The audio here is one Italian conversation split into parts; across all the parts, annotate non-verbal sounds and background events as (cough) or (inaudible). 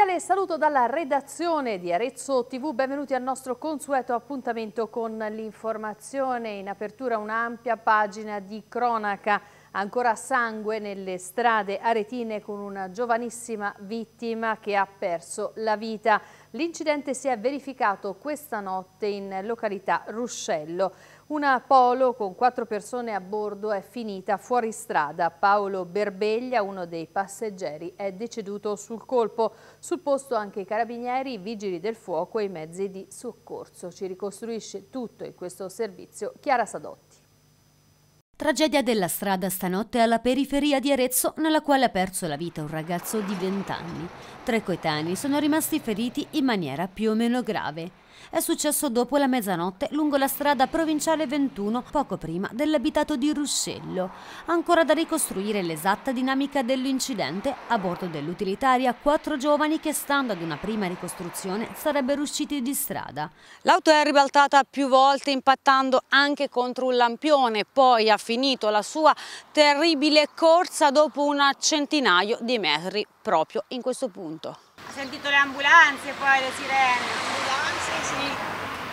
Cordiale saluto dalla redazione di Arezzo TV, benvenuti al nostro consueto appuntamento con l'informazione. In apertura un'ampia pagina di cronaca, ancora sangue nelle strade aretine con una giovanissima vittima che ha perso la vita. L'incidente si è verificato questa notte in località Ruscello. Una Polo con quattro persone a bordo è finita fuori strada. Paolo Berbeglia, uno dei passeggeri, è deceduto sul colpo. Sul posto anche i carabinieri, i vigili del fuoco e i mezzi di soccorso. Ci ricostruisce tutto in questo servizio Chiara Sadotti. Tragedia della strada stanotte alla periferia di Arezzo nella quale ha perso la vita un ragazzo di 20 anni. Tre coetanei sono rimasti feriti in maniera più o meno grave. È successo dopo la mezzanotte lungo la strada provinciale 21, poco prima dell'abitato di Ruscello. Ancora da ricostruire l'esatta dinamica dell'incidente, a bordo dell'utilitaria quattro giovani che stando ad una prima ricostruzione sarebbero usciti di strada. L'auto è ribaltata più volte impattando anche contro un lampione, poi ha finito la sua terribile corsa dopo un centinaio di metri proprio in questo punto. Ho sentito le ambulanze poi, le sirene. Le Ambulanze sì,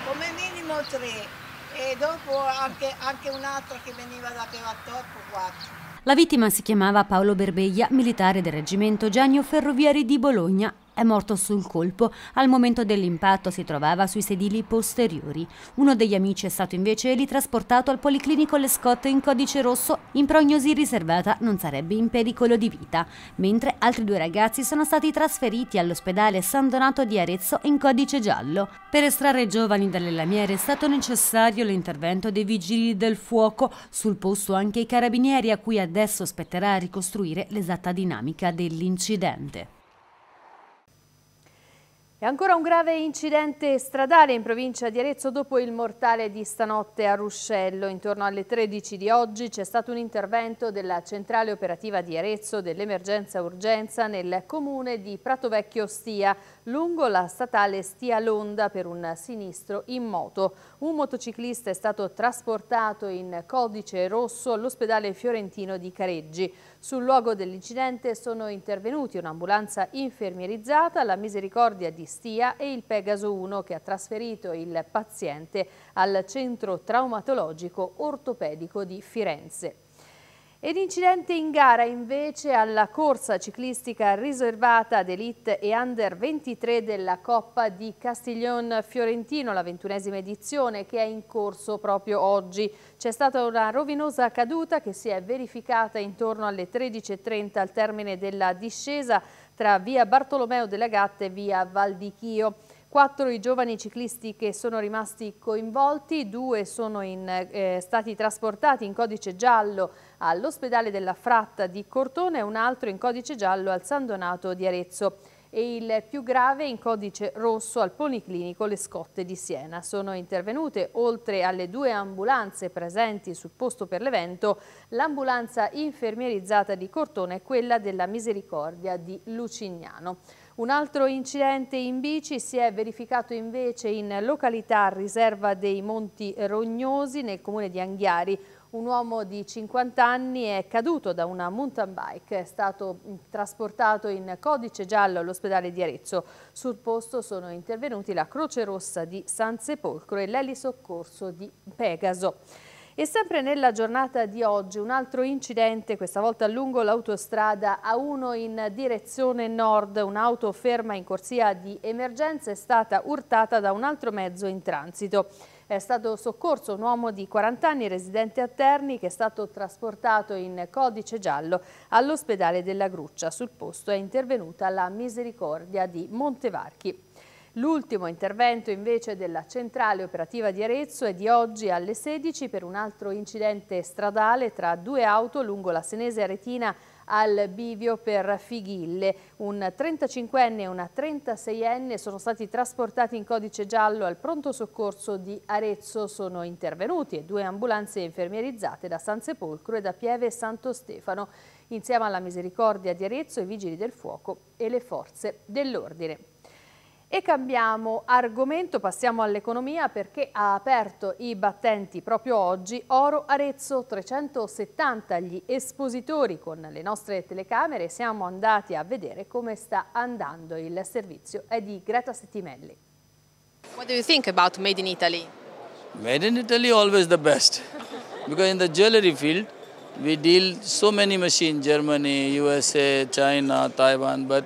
come minimo tre e dopo anche, anche un'altra che veniva da Pevattoppo, quattro. La vittima si chiamava Paolo Berbeglia, militare del reggimento Giannio Ferrovieri di Bologna è morto sul colpo, al momento dell'impatto si trovava sui sedili posteriori. Uno degli amici è stato invece ritrasportato al policlinico Le Scotte in codice rosso, in prognosi riservata non sarebbe in pericolo di vita, mentre altri due ragazzi sono stati trasferiti all'ospedale San Donato di Arezzo in codice giallo. Per estrarre i giovani dalle lamiere è stato necessario l'intervento dei vigili del fuoco, sul posto anche i carabinieri a cui adesso spetterà ricostruire l'esatta dinamica dell'incidente. E ancora un grave incidente stradale in provincia di Arezzo dopo il mortale di stanotte a Ruscello. Intorno alle 13 di oggi c'è stato un intervento della centrale operativa di Arezzo dell'emergenza urgenza nel comune di Pratovecchio Stia, lungo la statale Stia Londa per un sinistro in moto. Un motociclista è stato trasportato in codice rosso all'ospedale fiorentino di Careggi. Sul luogo dell'incidente sono intervenuti un'ambulanza infermierizzata, la misericordia di Eucaristia e il Pegaso 1 che ha trasferito il paziente al centro traumatologico ortopedico di Firenze. Ed incidente in gara invece alla corsa ciclistica riservata ad Elite e Under 23 della Coppa di Castiglione Fiorentino, la ventunesima edizione che è in corso proprio oggi. C'è stata una rovinosa caduta che si è verificata intorno alle 13.30 al termine della discesa tra via Bartolomeo delle Gatte e via Val di Chio. Quattro i giovani ciclisti che sono rimasti coinvolti, due sono in, eh, stati trasportati in codice giallo all'ospedale della Fratta di Cortone e un altro in codice giallo al San Donato di Arezzo e il più grave in codice rosso al Policlinico Le Scotte di Siena. Sono intervenute, oltre alle due ambulanze presenti sul posto per l'evento, l'ambulanza infermierizzata di Cortone e quella della Misericordia di Lucignano. Un altro incidente in bici si è verificato invece in località Riserva dei Monti Rognosi nel comune di Anghiari, un uomo di 50 anni è caduto da una mountain bike, è stato mm, trasportato in codice giallo all'ospedale di Arezzo. Sul posto sono intervenuti la Croce Rossa di San Sepolcro e l'elisoccorso di Pegaso. E sempre nella giornata di oggi un altro incidente, questa volta lungo l'autostrada A1 in direzione nord. Un'auto ferma in corsia di emergenza è stata urtata da un altro mezzo in transito. È stato soccorso un uomo di 40 anni residente a Terni che è stato trasportato in codice giallo all'ospedale della Gruccia. Sul posto è intervenuta la Misericordia di Montevarchi. L'ultimo intervento invece della centrale operativa di Arezzo è di oggi alle 16 per un altro incidente stradale tra due auto lungo la Senese Aretina al bivio per Fighille. Un 35enne e una 36enne sono stati trasportati in codice giallo al pronto soccorso di Arezzo. Sono intervenuti e due ambulanze infermierizzate da San Sepolcro e da Pieve Santo Stefano, insieme alla Misericordia di Arezzo, i Vigili del Fuoco e le Forze dell'Ordine. E cambiamo argomento, passiamo all'economia perché ha aperto i battenti proprio oggi Oro Arezzo 370 gli espositori con le nostre telecamere siamo andati a vedere come sta andando il servizio è di Greta Settimelli. What do you think about Made in Italy? Made in Italy always the best because in the jewelry field we deal so many machines Germany, USA, China, Taiwan but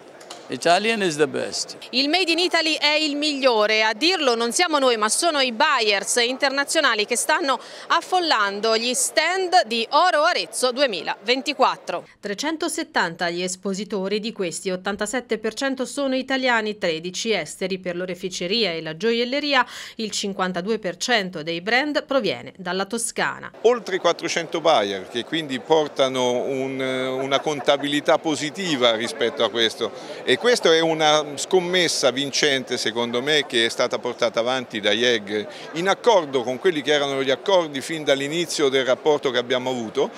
Italian is the best. Il Made in Italy è il migliore, a dirlo non siamo noi ma sono i buyers internazionali che stanno affollando gli stand di Oro Arezzo 2024. 370 gli espositori, di questi 87% sono italiani, 13 esteri per l'oreficeria e la gioielleria, il 52% dei brand proviene dalla Toscana. Oltre 400 buyer che quindi portano un, una contabilità positiva rispetto a questo e questa è una scommessa vincente secondo me che è stata portata avanti da IEG in accordo con quelli che erano gli accordi fin dall'inizio del rapporto che abbiamo avuto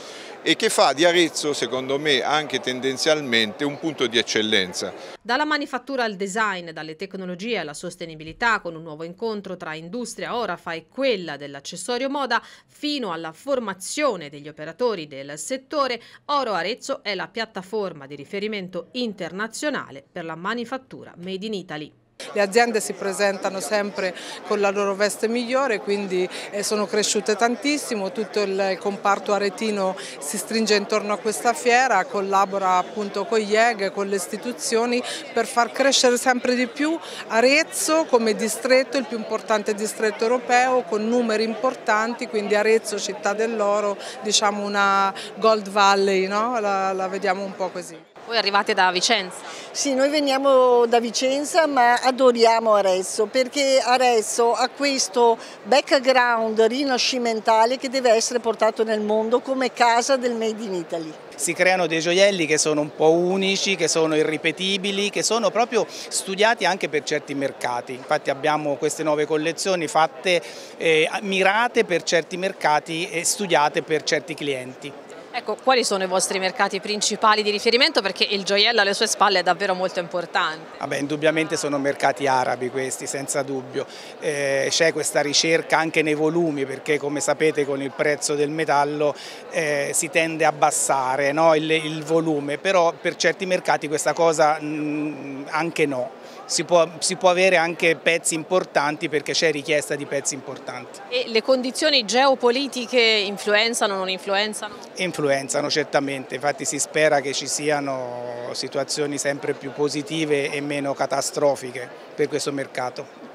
e che fa di Arezzo, secondo me, anche tendenzialmente un punto di eccellenza. Dalla manifattura al design, dalle tecnologie alla sostenibilità, con un nuovo incontro tra industria Orafa e quella dell'accessorio moda, fino alla formazione degli operatori del settore, Oro Arezzo è la piattaforma di riferimento internazionale per la manifattura Made in Italy. Le aziende si presentano sempre con la loro veste migliore, quindi eh, sono cresciute tantissimo, tutto il comparto aretino si stringe intorno a questa fiera, collabora appunto con gli EG, con le istituzioni per far crescere sempre di più Arezzo come distretto, il più importante distretto europeo, con numeri importanti, quindi Arezzo, città dell'oro, diciamo una Gold Valley, no? la, la vediamo un po' così. Voi arrivate da Vicenza? Sì, noi veniamo da Vicenza ma adoriamo Arezzo perché Arezzo ha questo background rinascimentale che deve essere portato nel mondo come casa del Made in Italy si creano dei gioielli che sono un po' unici, che sono irripetibili, che sono proprio studiati anche per certi mercati. Infatti abbiamo queste nuove collezioni fatte, eh, mirate per certi mercati e studiate per certi clienti. Ecco, quali sono i vostri mercati principali di riferimento? Perché il gioiello alle sue spalle è davvero molto importante. Vabbè, indubbiamente sono mercati arabi questi, senza dubbio. Eh, C'è questa ricerca anche nei volumi, perché come sapete con il prezzo del metallo eh, si tende a abbassare no? il, il, volume, però per certi mercati questa cosa mh, mm, anche no si può, si può avere anche pezzi importanti perché c'è richiesta di pezzi importanti. E le condizioni geopolitiche influenzano o non influenzano? Influenzano certamente, infatti si spera che ci siano situazioni sempre più positive e meno catastrofiche per questo mercato.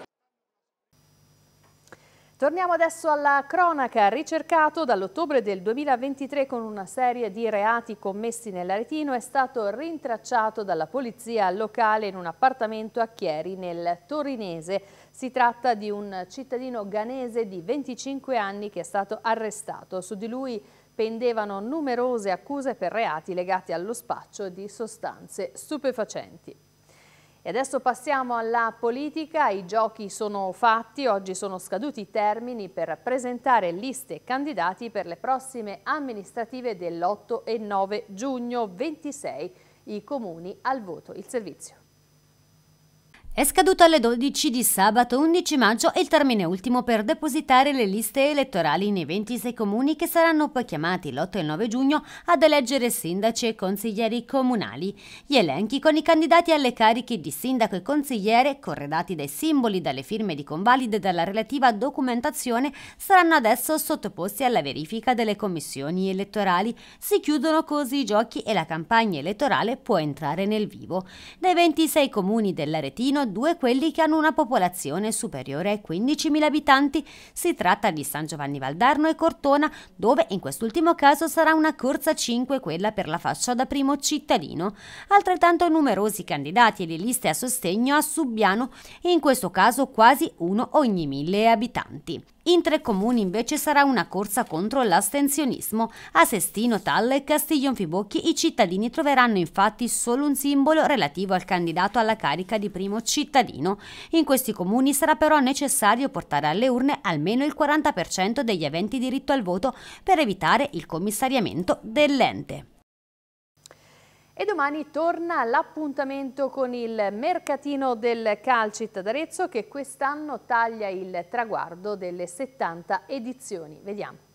Torniamo adesso alla cronaca, ricercato dall'ottobre del 2023 con una serie di reati commessi nell'Aretino, è stato rintracciato dalla polizia locale in un appartamento a Chieri, nel Torinese. Si tratta di un cittadino ganese di 25 anni che è stato arrestato. Su di lui pendevano numerose accuse per reati legati allo spaccio di sostanze stupefacenti. E adesso passiamo alla politica, i giochi sono fatti, oggi sono scaduti i termini per presentare liste e candidati per le prossime amministrative dell'8 e 9 giugno 26, i comuni al voto, il servizio. È scaduto alle 12 di sabato 11 maggio il termine ultimo per depositare le liste elettorali nei 26 comuni che saranno poi chiamati l'8 e il 9 giugno ad eleggere sindaci e consiglieri comunali. Gli elenchi con i candidati alle cariche di sindaco e consigliere, corredati dai simboli, dalle firme di convalide e dalla relativa documentazione, saranno adesso sottoposti alla verifica delle commissioni elettorali. Si chiudono così i giochi e la campagna elettorale può entrare nel vivo. Dai 26 comuni dell'Aretino due quelli che hanno una popolazione superiore ai 15.000 abitanti. Si tratta di San Giovanni Valdarno e Cortona, dove in quest'ultimo caso sarà una corsa 5 quella per la fascia da primo cittadino. Altrettanto numerosi candidati e le liste a sostegno a Subbiano, in questo caso quasi uno ogni mille abitanti. In tre comuni invece sarà una corsa contro l'astensionismo. A Sestino, Talle e Castiglion Fibocchi i cittadini troveranno infatti solo un simbolo relativo al candidato alla carica di primo cittadino. In questi comuni sarà però necessario portare alle urne almeno il 40% degli aventi diritto al voto per evitare il commissariamento dell'ente. E domani torna l'appuntamento con il mercatino del Calcit d'Arezzo che quest'anno taglia il traguardo delle 70 edizioni. Vediamo.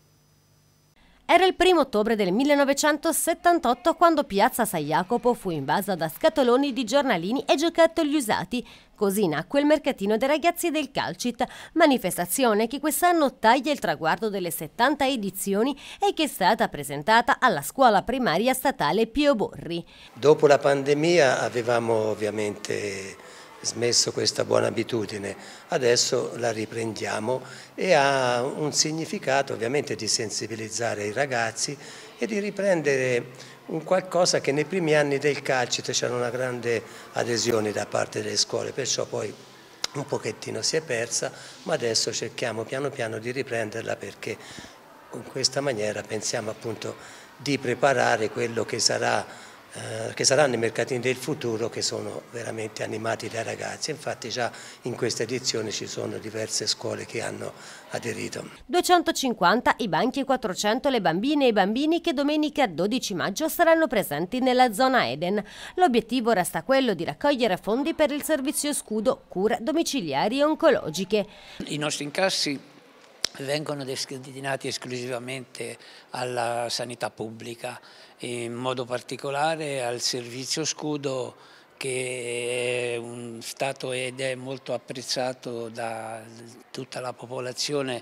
Era il 1 ottobre del 1978 quando Piazza San Jacopo fu invasa da scatoloni di giornalini e giocattoli usati. Così nacque il mercatino dei ragazzi del Calcit, manifestazione che quest'anno taglia il traguardo delle 70 edizioni e che è stata presentata alla scuola primaria statale Pio Borri. Dopo la pandemia avevamo ovviamente smesso questa buona abitudine, adesso la riprendiamo e ha un significato ovviamente di sensibilizzare i ragazzi e di riprendere un qualcosa che nei primi anni del calcio c'era una grande adesione da parte delle scuole, perciò poi un pochettino si è persa, ma adesso cerchiamo piano piano di riprenderla perché in questa maniera pensiamo appunto di preparare quello che sarà eh, che saranno i mercatini del futuro che sono veramente animati dai ragazzi. Infatti già in questa edizione ci sono diverse scuole che hanno aderito. 250 i banchi e 400 le bambine e i bambini che domenica 12 maggio saranno presenti nella zona Eden. L'obiettivo resta quello di raccogliere fondi per il servizio scudo, cura domiciliari e oncologiche. I nostri incassi vengono destinati esclusivamente alla sanità pubblica, in modo particolare al servizio scudo che è un stato ed è molto apprezzato da tutta la popolazione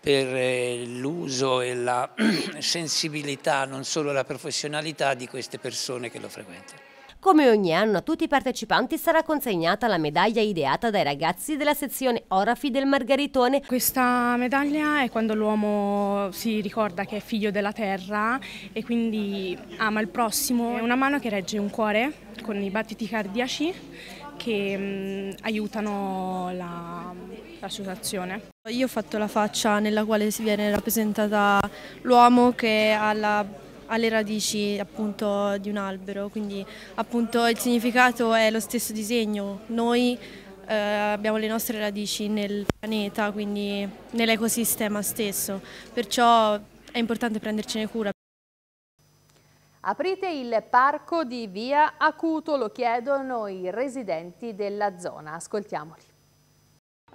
per eh, l'uso e la (clears throat) sensibilità, non solo la professionalità di queste persone che lo frequentano. Come ogni anno a tutti i partecipanti sarà consegnata la medaglia ideata dai ragazzi della sezione Orafi del Margaritone. Questa medaglia è quando l'uomo si ricorda che è figlio della terra e quindi ama il prossimo. È una mano che regge un cuore con i battiti cardiaci che mh, mm, aiutano la, situazione. Io ho fatto la faccia nella quale si viene rappresentata l'uomo che ha la alle radici appunto di un albero, quindi appunto il significato è lo stesso disegno, noi eh, abbiamo le nostre radici nel pianeta, quindi nell'ecosistema stesso, perciò è importante prendercene cura. Aprite il parco di via Acuto, lo chiedono i residenti della zona, ascoltiamoli.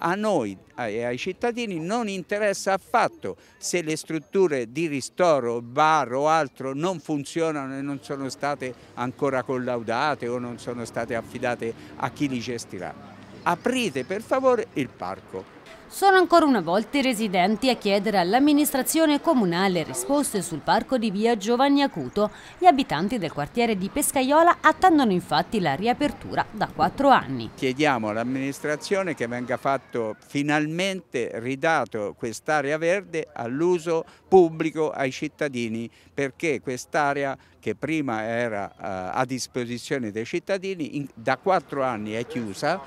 A noi e ai cittadini non interessa affatto se le strutture di ristoro, bar o altro non funzionano e non sono state ancora collaudate o non sono state affidate a chi li gestirà. Aprite per favore il parco. Sono ancora una volta i residenti a chiedere all'amministrazione comunale risposte sul parco di via Giovanni Acuto. Gli abitanti del quartiere di Pescaiola attendono infatti la riapertura da quattro anni. Chiediamo all'amministrazione che venga fatto finalmente ridato quest'area verde all'uso pubblico ai cittadini perché quest'area che prima era eh, a disposizione dei cittadini da quattro anni è chiusa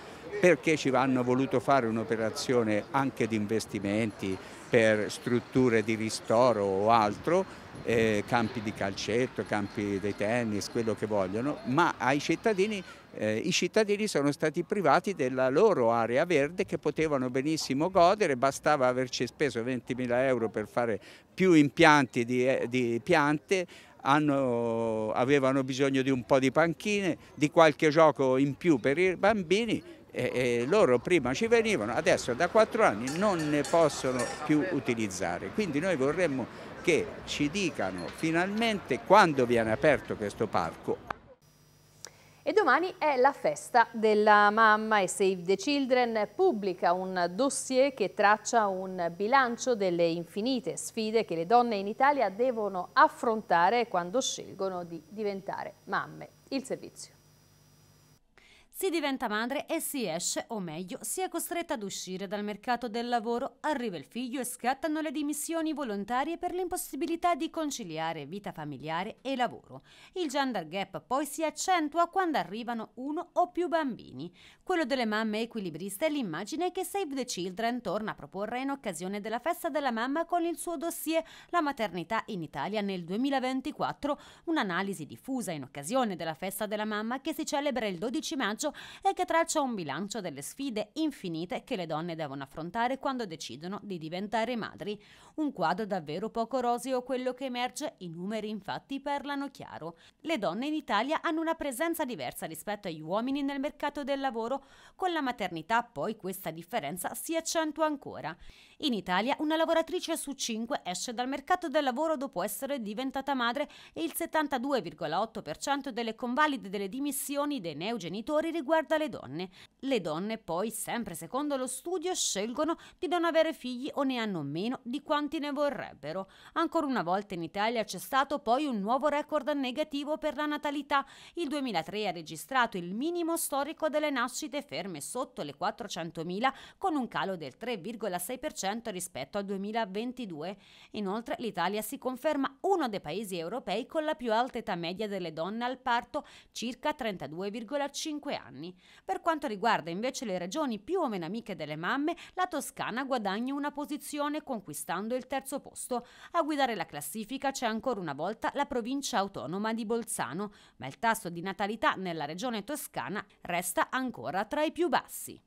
perché ci hanno voluto fare un'operazione anche di investimenti per strutture di ristoro o altro, eh, campi di calcetto, campi di tennis, quello che vogliono, ma ai cittadini, eh, i cittadini sono stati privati della loro area verde che potevano benissimo godere, bastava averci speso 20.000 euro per fare più impianti di, eh, di piante, hanno, avevano bisogno di un po' di panchine, di qualche gioco in più per i bambini e, e loro prima ci venivano, adesso da quattro anni non ne possono più utilizzare. Quindi noi vorremmo che ci dicano finalmente quando viene aperto questo parco. E domani è la festa della mamma e Save the Children pubblica un dossier che traccia un bilancio delle infinite sfide che le donne in Italia devono affrontare quando scelgono di diventare mamme. Il servizio si diventa madre e si esce, o meglio, si è costretta ad uscire dal mercato del lavoro, arriva il figlio e scattano le dimissioni volontarie per l'impossibilità di conciliare vita familiare e lavoro. Il gender gap poi si accentua quando arrivano uno o più bambini. Quello delle mamme equilibriste è l'immagine che Save the Children torna a proporre in occasione della festa della mamma con il suo dossier La maternità in Italia nel 2024, un'analisi diffusa in occasione della festa della mamma che si celebra il 12 maggio coraggio e che traccia un bilancio delle sfide infinite che le donne devono affrontare quando decidono di diventare madri. Un quadro davvero poco roseo quello che emerge, i numeri infatti parlano chiaro. Le donne in Italia hanno una presenza diversa rispetto agli uomini nel mercato del lavoro, con la maternità poi questa differenza si accentua ancora. In Italia una lavoratrice su 5 esce dal mercato del lavoro dopo essere diventata madre e il 72,8% delle convalide delle dimissioni dei neogenitori riguarda le donne. Le donne poi, sempre secondo lo studio, scelgono di non avere figli o ne hanno meno di quanti ne vorrebbero. Ancora una volta in Italia c'è stato poi un nuovo record negativo per la natalità. Il 2003 ha registrato il minimo storico delle nascite ferme sotto le 400.000 con un calo del 3,6% 10% rispetto al 2022. Inoltre l'Italia si conferma uno dei paesi europei con la più alta età media delle donne al parto, circa 32,5 anni. Per quanto riguarda invece le regioni più o meno amiche delle mamme, la Toscana guadagna una posizione conquistando il terzo posto. A guidare la classifica c'è ancora una volta la provincia autonoma di Bolzano, ma il tasso di natalità nella regione toscana resta ancora tra i più bassi.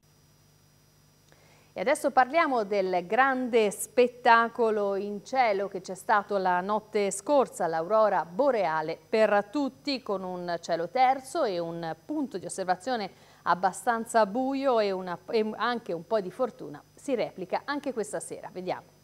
E adesso parliamo del grande spettacolo in cielo che c'è stato la notte scorsa, l'aurora boreale per tutti con un cielo terzo e un punto di osservazione abbastanza buio e, una, e anche un po' di fortuna si replica anche questa sera. Vediamo.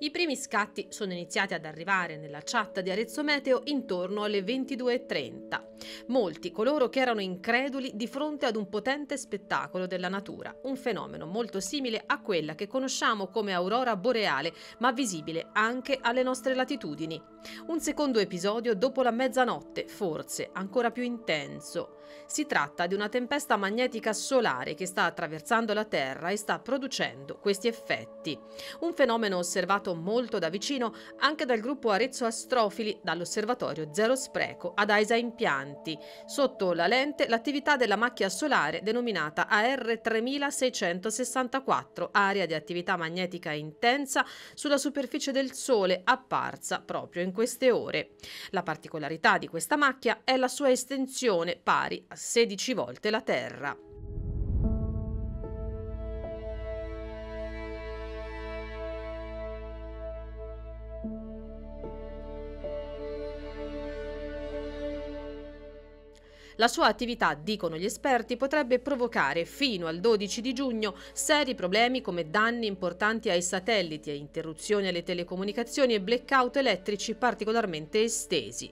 I primi scatti sono iniziati ad arrivare nella chat di Arezzo Meteo intorno alle 22.30. Molti coloro che erano increduli di fronte ad un potente spettacolo della natura, un fenomeno molto simile a quella che conosciamo come aurora boreale, ma visibile anche alle nostre latitudini. Un secondo episodio dopo la mezzanotte, forse ancora più intenso. Si tratta di una tempesta magnetica solare che sta attraversando la Terra e sta producendo questi effetti. Un fenomeno osservato osservato molto da vicino anche dal gruppo Arezzo Astrofili dall'osservatorio Zero Spreco ad AISA Impianti, sotto la lente l'attività della macchia solare denominata AR3664, area di attività magnetica intensa sulla superficie del Sole apparsa proprio in queste ore. La particolarità di questa macchia è la sua estensione pari a 16 volte la Terra. La sua attività, dicono gli esperti, potrebbe provocare fino al 12 di giugno seri problemi come danni importanti ai satelliti e interruzioni alle telecomunicazioni e blackout elettrici particolarmente estesi.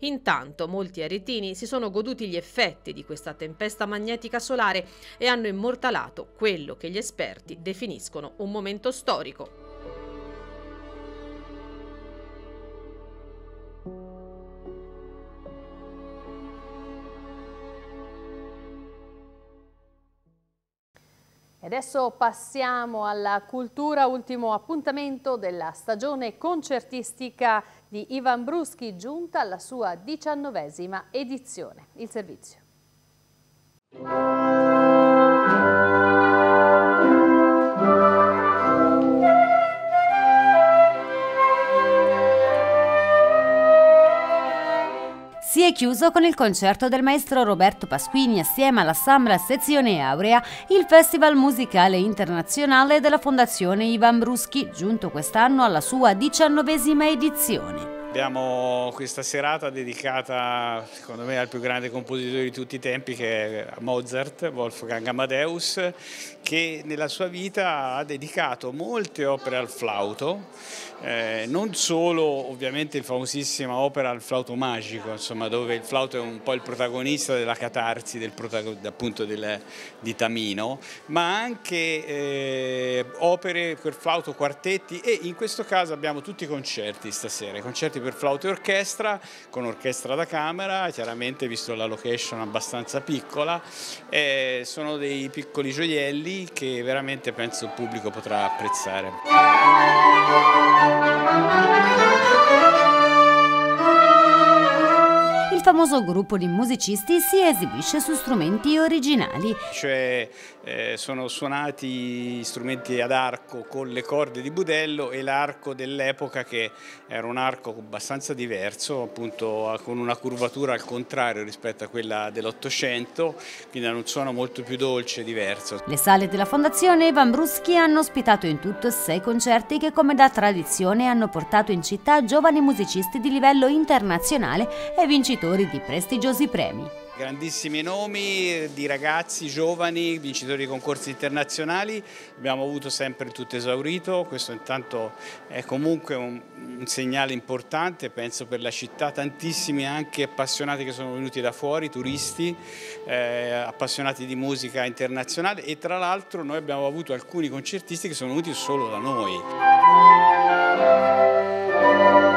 Intanto molti aretini si sono goduti gli effetti di questa tempesta magnetica solare e hanno immortalato quello che gli esperti definiscono un momento storico. E adesso passiamo alla cultura, ultimo appuntamento della stagione concertistica di Ivan Bruschi, giunta alla sua diciannovesima edizione. Il servizio. è chiuso con il concerto del maestro Roberto Pasquini assieme alla Sambra Sezione Aurea, il Festival Musicale Internazionale della Fondazione Ivan Bruschi, giunto quest'anno alla sua diciannovesima edizione. Abbiamo questa serata dedicata, secondo me, al più grande compositore di tutti i tempi, che è Mozart, Wolfgang Amadeus, che nella sua vita ha dedicato molte opere al flauto eh, non solo ovviamente il famosissima opera Il flauto magico, insomma, dove il flauto è un po' il protagonista della catarsi del appunto del, di Tamino, ma anche eh, opere per flauto, quartetti e in questo caso abbiamo tutti i concerti stasera, i concerti per flauto e orchestra, con orchestra da camera, chiaramente visto la location abbastanza piccola, eh, sono dei piccoli gioielli che veramente penso il pubblico potrà apprezzare. Thank you. il famoso gruppo di musicisti si esibisce su strumenti originali. Cioè eh, sono suonati strumenti ad arco con le corde di budello e l'arco dell'epoca che era un arco abbastanza diverso, appunto con una curvatura al contrario rispetto a quella dell'Ottocento, quindi hanno un suono molto più dolce e diverso. Le sale della fondazione Ivan Bruschi hanno ospitato in tutto sei concerti che come da tradizione hanno portato in città giovani musicisti di livello internazionale e vincitori vincitori di prestigiosi premi. Grandissimi nomi di ragazzi, giovani, vincitori di concorsi internazionali, abbiamo avuto sempre tutto esaurito, questo intanto è comunque un, un segnale importante, penso per la città, tantissimi anche appassionati che sono venuti da fuori, turisti, eh, appassionati di musica internazionale e tra l'altro noi abbiamo avuto alcuni concertisti che sono venuti solo da noi.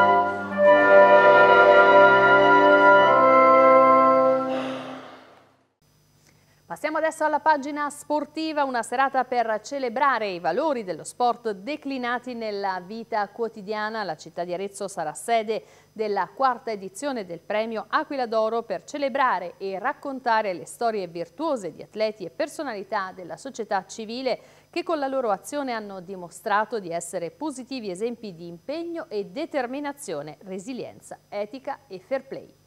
Passiamo adesso alla pagina sportiva, una serata per celebrare i valori dello sport declinati nella vita quotidiana. La città di Arezzo sarà sede della quarta edizione del premio Aquila d'Oro per celebrare e raccontare le storie virtuose di atleti e personalità della società civile che con la loro azione hanno dimostrato di essere positivi esempi di impegno e determinazione, resilienza, etica e fair play.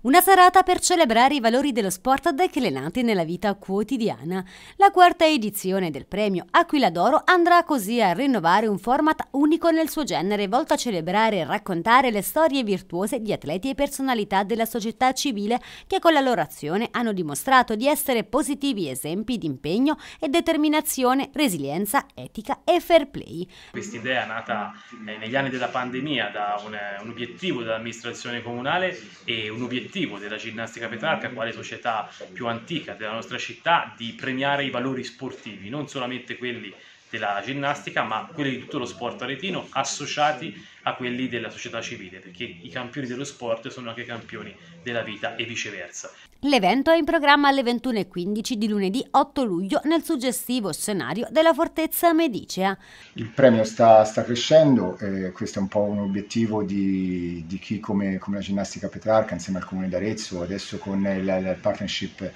Una serata per celebrare i valori dello sport declinati nella vita quotidiana. La quarta edizione del premio Aquila d'Oro andrà così a rinnovare un format unico nel suo genere, volto a celebrare e raccontare le storie virtuose di atleti e personalità della società civile che con la loro azione hanno dimostrato di essere positivi esempi di impegno e determinazione, resilienza, etica e fair play. Quest'idea nata eh, negli anni della pandemia da un obiettivo dell'amministrazione comunale e un obiettivo l'obiettivo della ginnastica Petrarca, mm. quale società più antica della nostra città, di premiare i valori sportivi, non solamente quelli della ginnastica, ma quelli di tutto lo sport aretino associati a quelli della società civile, perché i campioni dello sport sono anche campioni della vita e viceversa. L'evento è in programma alle 21.15 di lunedì 8 luglio nel suggestivo scenario della Fortezza Medicea. Il premio sta, sta crescendo, eh, questo è un po' un obiettivo di, di chi come, come, la ginnastica Petrarca insieme al Comune d'Arezzo, adesso con il, la partnership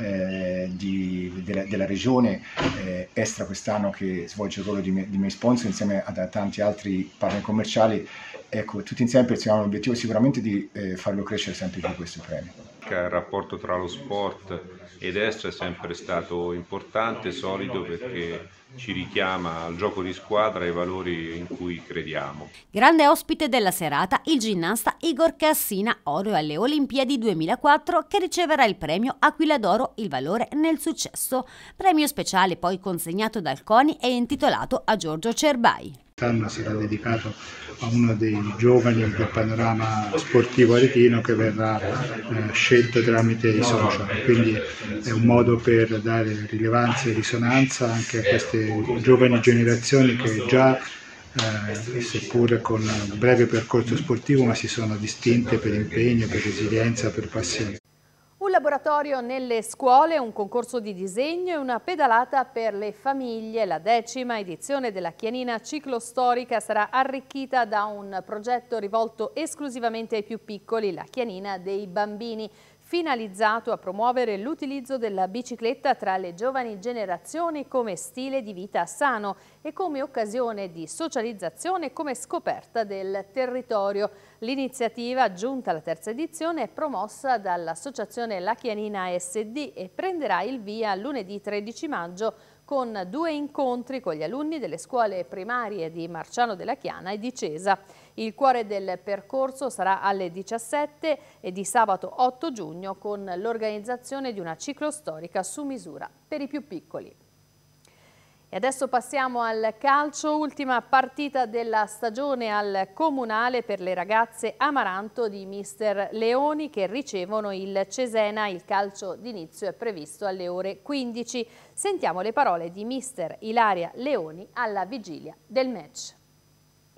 eh, di, della, della, regione eh, Estra quest'anno che svolge il ruolo di, me, di main sponsor insieme a, a tanti altri partner commerciali, ecco, tutti insieme perseguiamo l'obiettivo sicuramente di eh, farlo crescere sempre più questo premio. Pesca, il rapporto tra lo sport e destra è sempre stato importante, solido perché ci richiama al gioco di squadra e ai valori in cui crediamo. Grande ospite della serata il ginnasta Igor Cassina, oro alle Olimpiadi 2004, che riceverà il premio Aquila d'Oro Il valore nel successo, premio speciale poi consegnato dal CONI e intitolato a Giorgio Cerbai quest'anno sarà dedicato a uno dei giovani del panorama sportivo aretino che verrà eh, scelto tramite i social, quindi è un modo per dare rilevanza e risonanza anche a queste giovani generazioni che già eh, seppur con un breve percorso sportivo, ma si sono distinte per impegno, per resilienza, per passione. Un laboratorio nelle scuole, un concorso di disegno e una pedalata per le famiglie. La decima edizione della Chianina Ciclostorica sarà arricchita da un progetto rivolto esclusivamente ai più piccoli, la Chianina dei Bambini finalizzato a promuovere l'utilizzo della bicicletta tra le giovani generazioni come stile di vita sano e come occasione di socializzazione e come scoperta del territorio. L'iniziativa, giunta alla terza edizione, è promossa dall'Associazione La SD e prenderà il via lunedì 13 maggio con due incontri con gli alunni delle scuole primarie di Marciano della Chiana e di Cesa. Il cuore del percorso sarà alle 17 di sabato 8 giugno con l'organizzazione di una ciclostorica su misura per i più piccoli. E adesso passiamo al calcio, ultima partita della stagione al Comunale per le ragazze Amaranto di Mister Leoni che ricevono il Cesena. Il calcio d'inizio è previsto alle ore 15. Sentiamo le parole di Mister Ilaria Leoni alla vigilia del match.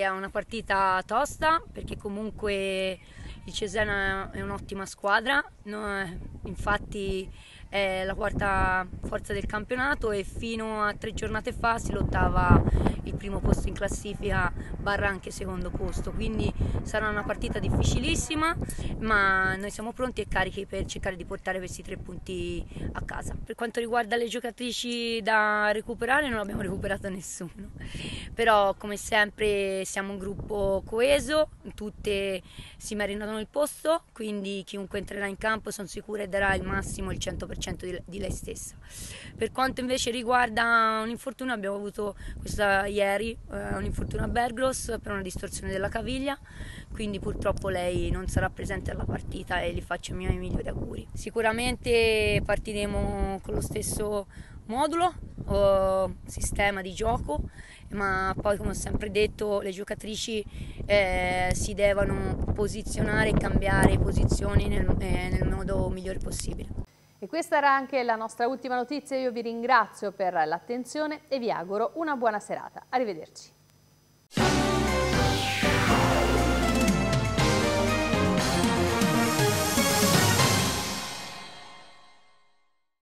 È una partita tosta perché comunque il Cesena è un'ottima squadra, no, eh, infatti è la quarta forza del campionato e fino a tre giornate fa si lottava il primo posto in classifica barra anche secondo posto quindi sarà una partita difficilissima ma noi siamo pronti e carichi per cercare di portare questi tre punti a casa per quanto riguarda le giocatrici da recuperare non abbiamo (laughs) recuperato nessuno però come sempre siamo un gruppo coeso tutte si meritano il posto quindi chiunque entrerà in campo sono sicura darà il massimo il 100% 100% di, lei stessa. Per quanto invece riguarda un infortunio, abbiamo avuto questa ieri eh, un infortunio a Bergros per una distorsione della caviglia, quindi purtroppo lei non sarà presente alla partita e gli faccio i miei migliori auguri. Sicuramente partiremo con lo stesso modulo o sistema di gioco, ma poi come ho sempre detto le giocatrici eh, si devono posizionare e cambiare posizioni nel, eh, nel modo migliore possibile. E questa era anche la nostra ultima notizia, io vi ringrazio per l'attenzione e vi auguro una buona serata. Arrivederci.